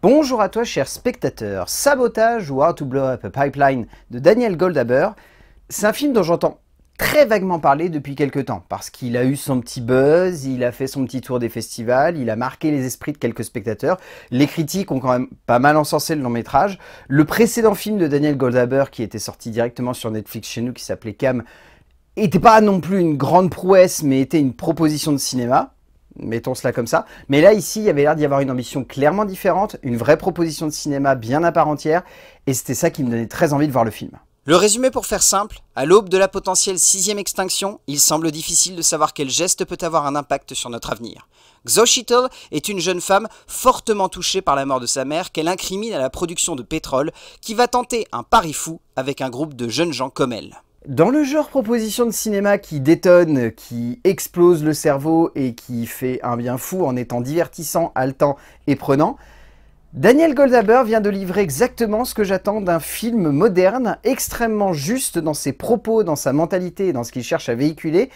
Bonjour à toi cher spectateur, Sabotage ou How to Blow Up a Pipeline de Daniel Goldhaber, c'est un film dont j'entends très vaguement parler depuis quelques temps, parce qu'il a eu son petit buzz, il a fait son petit tour des festivals, il a marqué les esprits de quelques spectateurs, les critiques ont quand même pas mal encensé le long métrage, le précédent film de Daniel Goldhaber qui était sorti directement sur Netflix chez nous qui s'appelait Cam, était pas non plus une grande prouesse mais était une proposition de cinéma, mettons cela comme ça. Mais là, ici, il y avait l'air d'y avoir une ambition clairement différente, une vraie proposition de cinéma bien à part entière, et c'était ça qui me donnait très envie de voir le film. Le résumé pour faire simple, à l'aube de la potentielle sixième extinction, il semble difficile de savoir quel geste peut avoir un impact sur notre avenir. Xochitl est une jeune femme fortement touchée par la mort de sa mère qu'elle incrimine à la production de pétrole, qui va tenter un pari fou avec un groupe de jeunes gens comme elle. Dans le genre proposition de cinéma qui détonne, qui explose le cerveau et qui fait un bien fou en étant divertissant, haletant et prenant, Daniel Goldhaber vient de livrer exactement ce que j'attends d'un film moderne, extrêmement juste dans ses propos, dans sa mentalité dans ce qu'il cherche à véhiculer,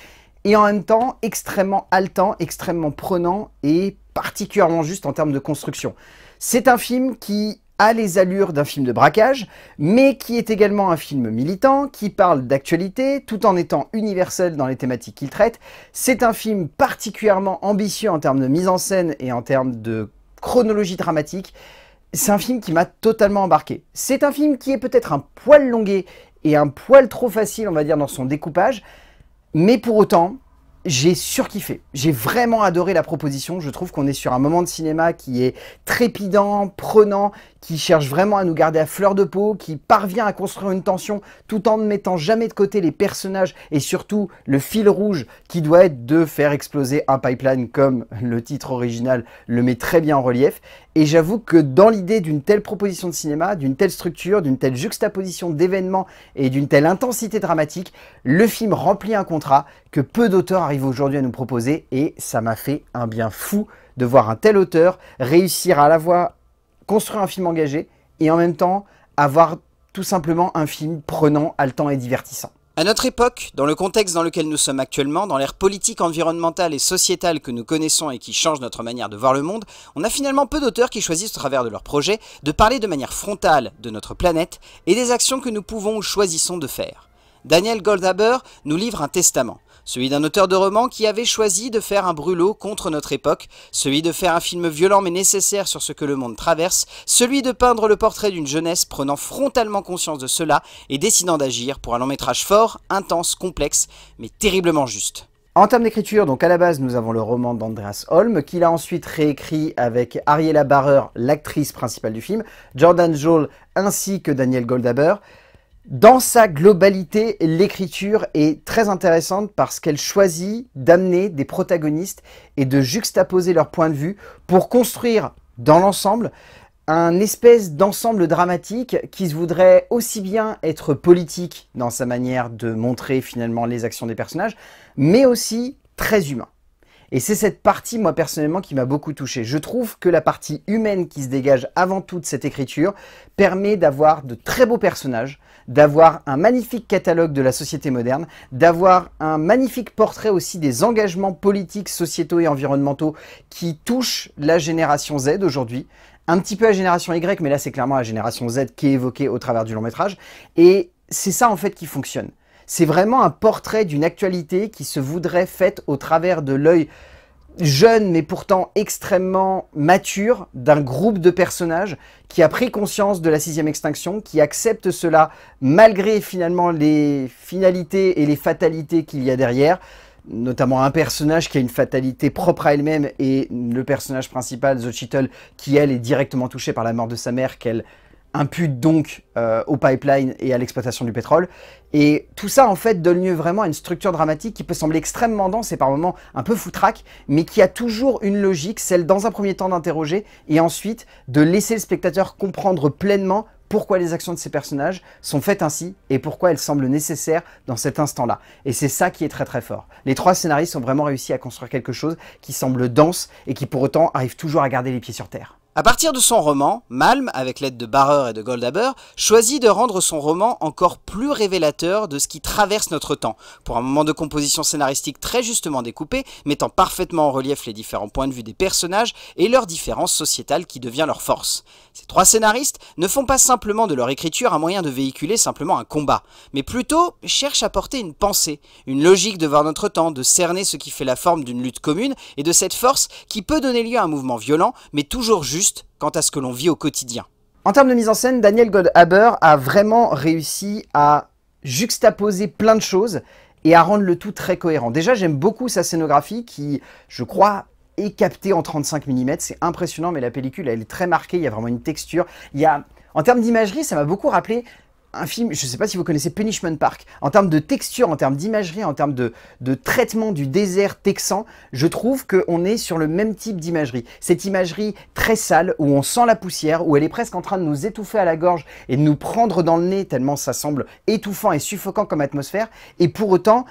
et en même temps extrêmement haletant, extrêmement prenant et particulièrement juste en termes de construction. C'est un film qui a les allures d'un film de braquage, mais qui est également un film militant, qui parle d'actualité, tout en étant universel dans les thématiques qu'il traite. C'est un film particulièrement ambitieux en termes de mise en scène et en termes de chronologie dramatique. C'est un film qui m'a totalement embarqué. C'est un film qui est peut-être un poil longué et un poil trop facile, on va dire, dans son découpage, mais pour autant, j'ai surkiffé. J'ai vraiment adoré la proposition. Je trouve qu'on est sur un moment de cinéma qui est trépidant, prenant, qui cherche vraiment à nous garder à fleur de peau, qui parvient à construire une tension tout en ne mettant jamais de côté les personnages et surtout le fil rouge qui doit être de faire exploser un pipeline comme le titre original le met très bien en relief. Et j'avoue que dans l'idée d'une telle proposition de cinéma, d'une telle structure, d'une telle juxtaposition d'événements et d'une telle intensité dramatique, le film remplit un contrat que peu d'auteurs arrivent aujourd'hui à nous proposer et ça m'a fait un bien fou de voir un tel auteur réussir à la fois construire un film engagé et en même temps avoir tout simplement un film prenant, haletant et divertissant. À notre époque, dans le contexte dans lequel nous sommes actuellement, dans l'ère politique, environnementale et sociétale que nous connaissons et qui change notre manière de voir le monde, on a finalement peu d'auteurs qui choisissent au travers de leurs projets de parler de manière frontale de notre planète et des actions que nous pouvons ou choisissons de faire. Daniel Goldhaber nous livre un testament, celui d'un auteur de roman qui avait choisi de faire un brûlot contre notre époque, celui de faire un film violent mais nécessaire sur ce que le monde traverse, celui de peindre le portrait d'une jeunesse prenant frontalement conscience de cela et décidant d'agir pour un long métrage fort, intense, complexe, mais terriblement juste. En termes d'écriture, donc à la base, nous avons le roman d'Andreas Holm, qu'il a ensuite réécrit avec Ariella Barrer, l'actrice principale du film, Jordan Joel ainsi que Daniel Goldhaber. Dans sa globalité, l'écriture est très intéressante parce qu'elle choisit d'amener des protagonistes et de juxtaposer leurs points de vue pour construire dans l'ensemble un espèce d'ensemble dramatique qui se voudrait aussi bien être politique dans sa manière de montrer finalement les actions des personnages, mais aussi très humain. Et c'est cette partie, moi personnellement, qui m'a beaucoup touché. Je trouve que la partie humaine qui se dégage avant toute cette écriture permet d'avoir de très beaux personnages, d'avoir un magnifique catalogue de la société moderne, d'avoir un magnifique portrait aussi des engagements politiques, sociétaux et environnementaux qui touchent la génération Z aujourd'hui un petit peu la génération Y, mais là c'est clairement la génération Z qui est évoquée au travers du long métrage. Et c'est ça en fait qui fonctionne. C'est vraiment un portrait d'une actualité qui se voudrait faite au travers de l'œil jeune mais pourtant extrêmement mature d'un groupe de personnages qui a pris conscience de la sixième extinction, qui accepte cela malgré finalement les finalités et les fatalités qu'il y a derrière, notamment un personnage qui a une fatalité propre à elle-même et le personnage principal, The qui elle est directement touchée par la mort de sa mère qu'elle impute donc euh, au pipeline et à l'exploitation du pétrole. Et tout ça, en fait, donne lieu vraiment à une structure dramatique qui peut sembler extrêmement dense et par moments un peu foutraque, mais qui a toujours une logique, celle dans un premier temps d'interroger et ensuite de laisser le spectateur comprendre pleinement pourquoi les actions de ces personnages sont faites ainsi et pourquoi elles semblent nécessaires dans cet instant-là. Et c'est ça qui est très très fort. Les trois scénaristes ont vraiment réussi à construire quelque chose qui semble dense et qui pour autant arrive toujours à garder les pieds sur terre. À partir de son roman, Malm, avec l'aide de Barreur et de Goldaber, choisit de rendre son roman encore plus révélateur de ce qui traverse notre temps, pour un moment de composition scénaristique très justement découpé, mettant parfaitement en relief les différents points de vue des personnages et leur différence sociétales qui devient leur force. Ces trois scénaristes ne font pas simplement de leur écriture un moyen de véhiculer simplement un combat, mais plutôt cherchent à porter une pensée, une logique de voir notre temps, de cerner ce qui fait la forme d'une lutte commune et de cette force qui peut donner lieu à un mouvement violent, mais toujours juste quant à ce que l'on vit au quotidien. En termes de mise en scène, Daniel Goldhaber a vraiment réussi à juxtaposer plein de choses et à rendre le tout très cohérent. Déjà, j'aime beaucoup sa scénographie qui, je crois, est captée en 35 mm. C'est impressionnant, mais la pellicule, elle est très marquée. Il y a vraiment une texture. Il y a... En termes d'imagerie, ça m'a beaucoup rappelé un film, je ne sais pas si vous connaissez Punishment Park, en termes de texture, en termes d'imagerie, en termes de, de, traitement du désert texan, je trouve qu'on est sur le même type d'imagerie. Cette imagerie très sale, où on sent la poussière, où elle est presque en train de nous étouffer à la gorge et de nous prendre dans le nez, tellement ça semble étouffant et suffocant comme atmosphère, et pour autant,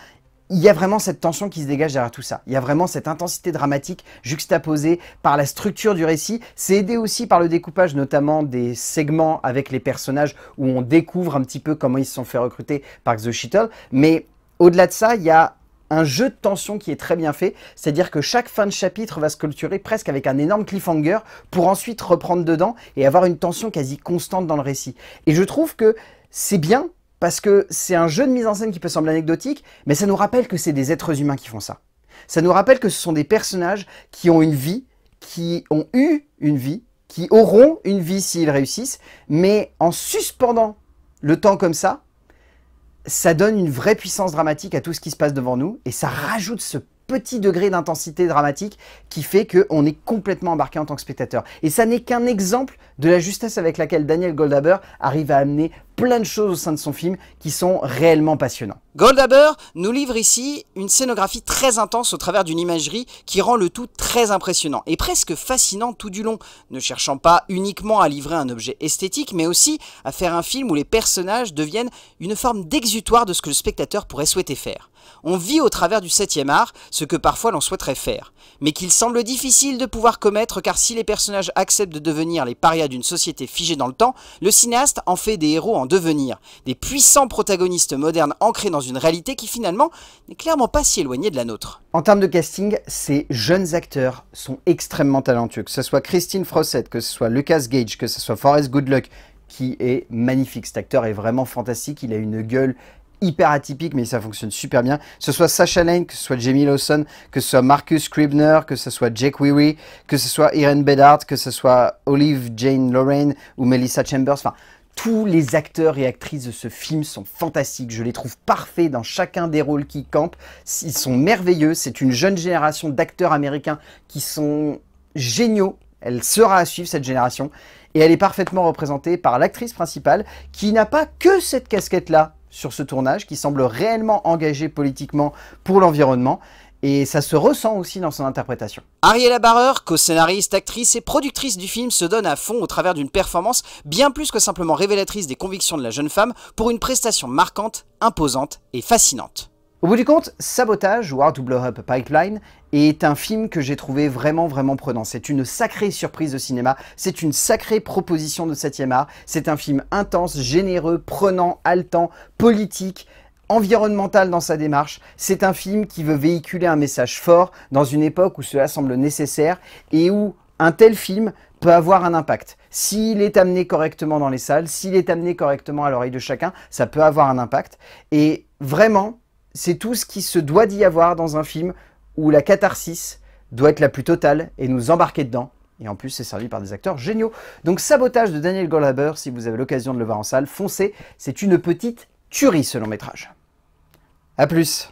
il y a vraiment cette tension qui se dégage derrière tout ça. Il y a vraiment cette intensité dramatique juxtaposée par la structure du récit. C'est aidé aussi par le découpage notamment des segments avec les personnages où on découvre un petit peu comment ils se sont fait recruter par The Mais au-delà de ça, il y a un jeu de tension qui est très bien fait, c'est-à-dire que chaque fin de chapitre va se culturer presque avec un énorme cliffhanger pour ensuite reprendre dedans et avoir une tension quasi constante dans le récit. Et je trouve que c'est bien parce que c'est un jeu de mise en scène qui peut sembler anecdotique, mais ça nous rappelle que c'est des êtres humains qui font ça. Ça nous rappelle que ce sont des personnages qui ont une vie, qui ont eu une vie, qui auront une vie s'ils réussissent, mais en suspendant le temps comme ça, ça donne une vraie puissance dramatique à tout ce qui se passe devant nous, et ça rajoute ce petit degré d'intensité dramatique qui fait qu'on est complètement embarqué en tant que spectateur. Et ça n'est qu'un exemple de la justesse avec laquelle Daniel Goldhaber arrive à amener plein de choses au sein de son film qui sont réellement passionnants. Goldhaber nous livre ici une scénographie très intense au travers d'une imagerie qui rend le tout très impressionnant et presque fascinant tout du long, ne cherchant pas uniquement à livrer un objet esthétique mais aussi à faire un film où les personnages deviennent une forme d'exutoire de ce que le spectateur pourrait souhaiter faire. On vit au travers du 7 art ce que parfois l'on souhaiterait faire, mais qu'il semble difficile de pouvoir commettre car si les personnages acceptent de devenir les parias d'une société figée dans le temps, le cinéaste en fait des héros en devenir, des puissants protagonistes modernes ancrés dans une réalité qui finalement n'est clairement pas si éloignée de la nôtre. En termes de casting, ces jeunes acteurs sont extrêmement talentueux, que ce soit Christine Frossette que ce soit Lucas Gage, que ce soit Forrest Goodluck, qui est magnifique. Cet acteur est vraiment fantastique, il a une gueule hyper atypique, mais ça fonctionne super bien. Que ce soit Sacha Lane, que ce soit Jamie Lawson, que ce soit Marcus Scribner, que ce soit Jake Weary, que ce soit Irene Bedard, que ce soit Olive Jane Lorraine ou Melissa Chambers. Enfin, tous les acteurs et actrices de ce film sont fantastiques. Je les trouve parfaits dans chacun des rôles qui campent. Ils sont merveilleux. C'est une jeune génération d'acteurs américains qui sont géniaux. Elle sera à suivre cette génération. Et elle est parfaitement représentée par l'actrice principale qui n'a pas que cette casquette-là sur ce tournage, qui semble réellement engagé politiquement pour l'environnement. Et ça se ressent aussi dans son interprétation. Ariella Barreur, co-scénariste, actrice et productrice du film, se donne à fond au travers d'une performance bien plus que simplement révélatrice des convictions de la jeune femme pour une prestation marquante, imposante et fascinante. Au bout du compte, Sabotage ou Hard double Up Pipeline est un film que j'ai trouvé vraiment vraiment prenant. C'est une sacrée surprise de cinéma, c'est une sacrée proposition de 7 art, c'est un film intense, généreux, prenant, haletant, politique, environnemental dans sa démarche. C'est un film qui veut véhiculer un message fort dans une époque où cela semble nécessaire et où un tel film peut avoir un impact. S'il est amené correctement dans les salles, s'il est amené correctement à l'oreille de chacun, ça peut avoir un impact. Et vraiment, c'est tout ce qui se doit d'y avoir dans un film où la catharsis doit être la plus totale et nous embarquer dedans. Et en plus, c'est servi par des acteurs géniaux. Donc, Sabotage de Daniel Goldhaber, si vous avez l'occasion de le voir en salle, foncez, c'est une petite tuerie ce long métrage. A plus